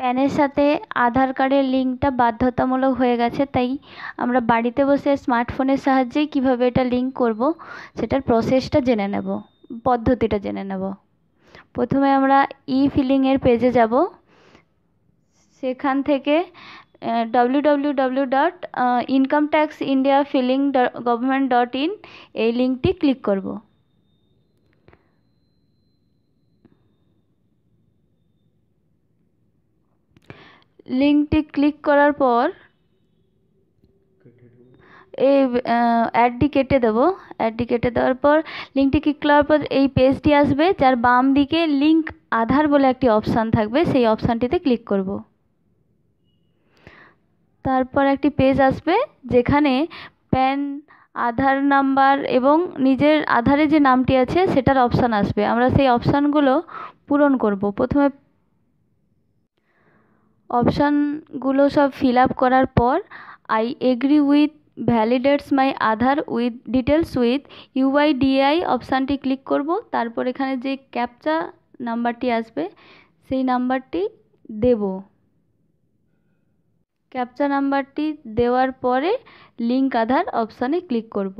প্যানের সাথে আধার কার্ডের লিঙ্কটা বাধ্যতামূলক হয়ে গেছে তাই আমরা বাড়িতে বসে স্মার্টফোনের সাহায্যেই কিভাবে এটা লিঙ্ক করব সেটার প্রসেসটা জেনে নেব পদ্ধতিটা জেনে নেব প্রথমে আমরা ই ফিলিংয়ের পেজে যাব সেখান থেকে W W W dot income tax India filing government dot in এই লিঙ্কটি ক্লিক করবো লিঙ্কটি ক্লিক করার পর এই অ্যাডটি কেটে দেবো অ্যাডটি কেটে দেওয়ার পর লিঙ্কটি ক্লিক করার পর এই পেজটি আসবে যার বাম দিকে লিঙ্ক আধার বলে একটি অপশান থাকবে সেই অপশানটিতে ক্লিক করব তারপর একটি পেজ আসবে যেখানে প্যান আধার নাম্বার এবং নিজের আধারে যে নামটি আছে সেটার অপশান আসবে আমরা সেই অপশানগুলো পূরণ করব প্রথমে অপশানগুলো সব ফিল আপ করার পর I agree with validates my Aadhaar with details with UIDAI অপশানটি ক্লিক করব তারপর এখানে যে ক্যাপচা নাম্বারটি আসবে সেই নাম্বারটি দেব ক্যাপচা নাম্বারটি দেওয়ার পরে লিঙ্ক আধার অপশানে ক্লিক করব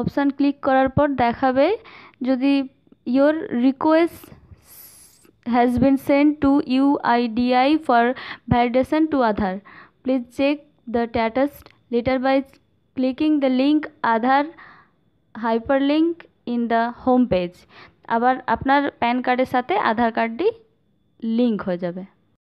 অপশান ক্লিক করার পর দেখাবে যদি your request has been sent to UIDI for validation to Aadhaar. Please check the status later by clicking the link Aadhaar hyperlink in the home page. আবার আপনার প্যান কার্ডের সাথে আধার কার্ডটি লিঙ্ক হয়ে যাবে